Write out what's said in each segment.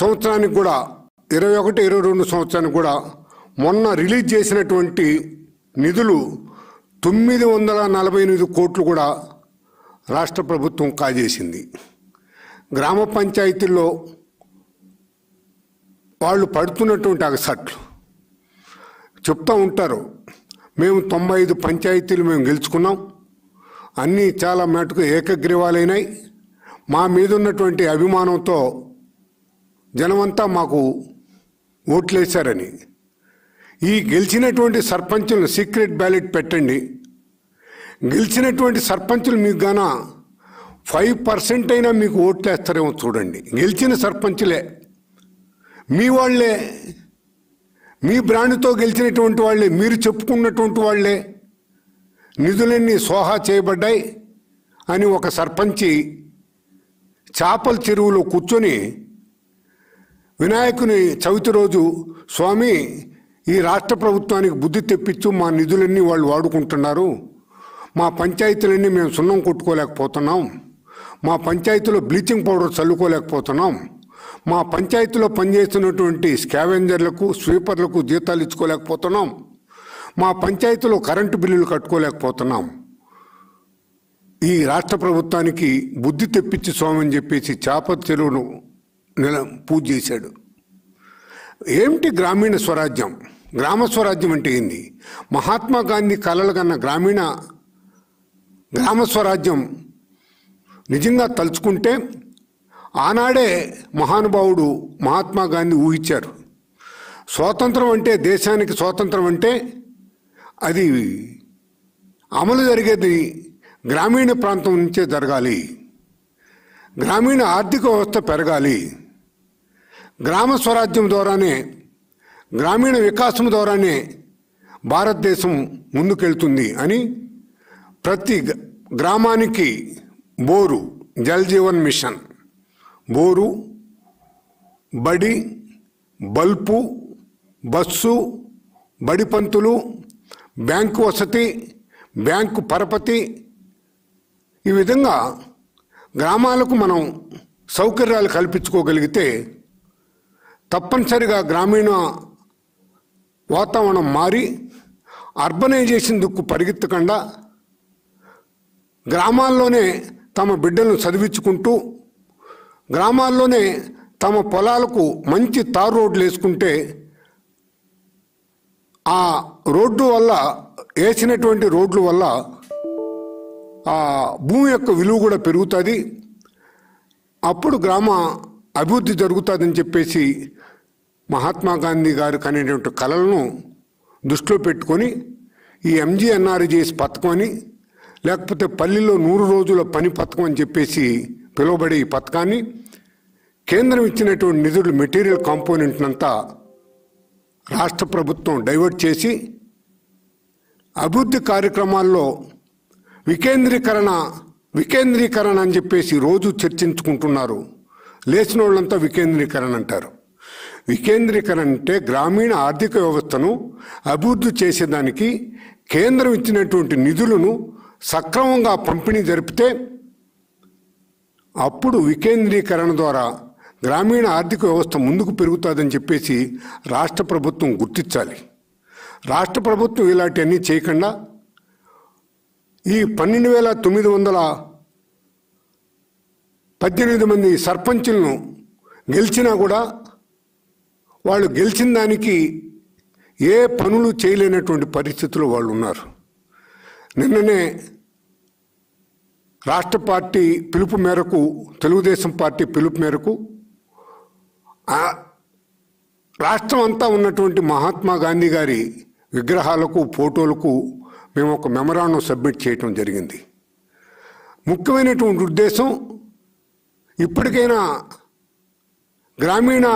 సంవత్సరానికి కూడా ఇరవై ఒకటి ఇరవై రెండు సంవత్సరానికి కూడా మొన్న రిలీజ్ చేసినటువంటి నిధులు తొమ్మిది వందల నలభై ఎనిమిది కోట్లు కూడా రాష్ట్ర ప్రభుత్వం కాజేసింది గ్రామ పంచాయతీల్లో వాళ్ళు పడుతున్నటువంటి అగసట్లు చెప్తూ ఉంటారు మేము తొంభై ఐదు పంచాయతీలు మేము గెలుచుకున్నాం అన్నీ చాలా మటుకు ఏకగ్రీవాలైనాయి మా మీదున్నటువంటి అభిమానంతో జనమంతా మాకు ఓట్లేశారని ఈ గెలిచినటువంటి సర్పంచులను సీక్రెట్ బ్యాలెట్ పెట్టండి గెలిచినటువంటి సర్పంచులు మీకు గాన ఫైవ్ పర్సెంట్ అయినా మీకు ఓట్లేస్తారేమో చూడండి గెలిచిన సర్పంచులే మీ వాళ్ళే మీ బ్రాండ్తో గెలిచినటువంటి వాళ్ళే మీరు చెప్పుకున్నటువంటి వాళ్ళే నిధులన్నీ సోహా చేయబడ్డాయి అని ఒక సర్పంచి చేపల చెరువులో కూర్చొని వినాయకుని చవితి రోజు స్వామి ఈ రాష్ట్ర ప్రభుత్వానికి బుద్ధి తెప్పించు మా నిధులన్నీ వాళ్ళు వాడుకుంటున్నారు మా పంచాయతీలన్నీ మేము సున్నం కొట్టుకోలేకపోతున్నాం మా పంచాయతీలో బ్లీచింగ్ పౌడర్ చల్లుకోలేకపోతున్నాం మా పంచాయతీలో పనిచేస్తున్నటువంటి స్కావెంజర్లకు స్వీపర్లకు జీతాలు ఇచ్చుకోలేకపోతున్నాం మా పంచాయతీలో కరెంటు బిల్లులు కట్టుకోలేకపోతున్నాం ఈ రాష్ట్ర ప్రభుత్వానికి బుద్ధి తెప్పించి స్వామి అని చెప్పేసి చేప చెరువును నిలం పూజ చేశాడు ఏమిటి గ్రామీణ స్వరాజ్యం గ్రామ స్వరాజ్యం అంటే ఏంది మహాత్మా గాంధీ కళలు కన్న గ్రామీణ గ్రామ స్వరాజ్యం నిజంగా తలుచుకుంటే ఆనాడే మహానుభావుడు మహాత్మా గాంధీ ఊహించారు స్వాతంత్రం అంటే దేశానికి స్వాతంత్రం అంటే అది అమలు జరిగేది గ్రామీణ ప్రాంతం నుంచే జరగాలి గ్రామీణ ఆర్థిక వ్యవస్థ పెరగాలి గ్రామ స్వరాజ్యం ద్వారానే గ్రామీణ వికాసం ద్వారానే భారతదేశం ముందుకెళ్తుంది అని ప్రతి గ్రామానికి bore Jal Jeevan mission bore బడి బల్పు బస్సు బడిపంతులు బ్యాంకు వసతి బ్యాంకు పరపతి ఈ విధంగా గ్రామాలకు మనం సౌకర్యాలు కల్పించుకోగలిగితే తప్పనిసరిగా గ్రామీణ వాతావరణం మారి అర్బనైజేషన్ దుక్కు పరిగెత్తకుండా గ్రామాల్లోనే తమ బిడ్డలను చదివించుకుంటూ గ్రామాల్లోనే తమ పొలాలకు మంచి తారు రోడ్లు వేసుకుంటే ఆ రోడ్డు వల్ల వేసినటువంటి రోడ్ల వల్ల ఆ భూమి యొక్క విలువ కూడా పెరుగుతుంది అప్పుడు గ్రామ అభివృద్ధి జరుగుతుందని చెప్పేసి మహాత్మా గాంధీ గారు కనేటువంటి కళలను దృష్టిలో పెట్టుకొని ఈ ఎంజీఎన్ఆర్జీఎస్ పథకం అని లేకపోతే పల్లెల్లో నూరు రోజుల పని పథకం అని చెప్పేసి పిలువబడే ఈ పథకాన్ని కేంద్రం ఇచ్చినటువంటి నిధులు మెటీరియల్ కాంపోనెంట్నంతా రాష్ట్ర ప్రభుత్వం డైవర్ట్ చేసి అభివృద్ధి కార్యక్రమాల్లో వికేంద్రీకరణ వికేంద్రీకరణ అని చెప్పేసి రోజు చర్చించుకుంటున్నారు లేచిన వాళ్ళంతా వికేంద్రీకరణ అంటారు వికేంద్రీకరణ అంటే గ్రామీణ ఆర్థిక వ్యవస్థను అభివృద్ధి చేసేదానికి కేంద్రం ఇచ్చినటువంటి నిధులను సక్రమంగా పంపిణీ జరిపితే అప్పుడు వికేంద్రీకరణ ద్వారా గ్రామీణ ఆర్థిక వ్యవస్థ ముందుకు పెరుగుతుందని చెప్పేసి రాష్ట్ర ప్రభుత్వం గుర్తించాలి రాష్ట్ర ప్రభుత్వం ఇలాంటివన్నీ చేయకుండా ఈ పన్నెండు వేల తొమ్మిది వందల పద్దెనిమిది మంది సర్పంచులను గెలిచినా కూడా వాళ్ళు గెలిచిన దానికి ఏ పనులు చేయలేనటువంటి పరిస్థితులు వాళ్ళు ఉన్నారు నిన్ననే రాష్ట్ర పార్టీ పిలుపు మేరకు తెలుగుదేశం పార్టీ పిలుపు మేరకు రాష్ట్రం అంతా ఉన్నటువంటి మహాత్మా గాంధీ గారి విగ్రహాలకు ఫోటోలకు మేము ఒక మెమరాండం సబ్మిట్ చేయటం జరిగింది ముఖ్యమైనటువంటి ఉద్దేశం ఇప్పటికైనా గ్రామీణ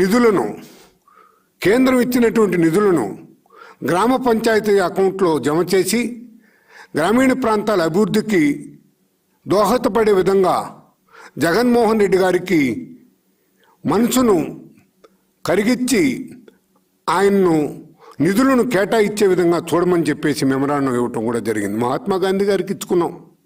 నిధులను కేంద్రం ఇచ్చినటువంటి నిధులను గ్రామ పంచాయతీ అకౌంట్లో జమ చేసి గ్రామీణ ప్రాంతాల అభివృద్ధికి దోహదపడే విధంగా జగన్మోహన్ రెడ్డి గారికి మనసును కరిగిచ్చి ఆయన్ను నిధులను కేటాయించే విధంగా చూడమని చెప్పేసి మెమరాండం ఇవ్వటం కూడా జరిగింది మహాత్మా గాంధీ గారికి ఇచ్చుకున్నాం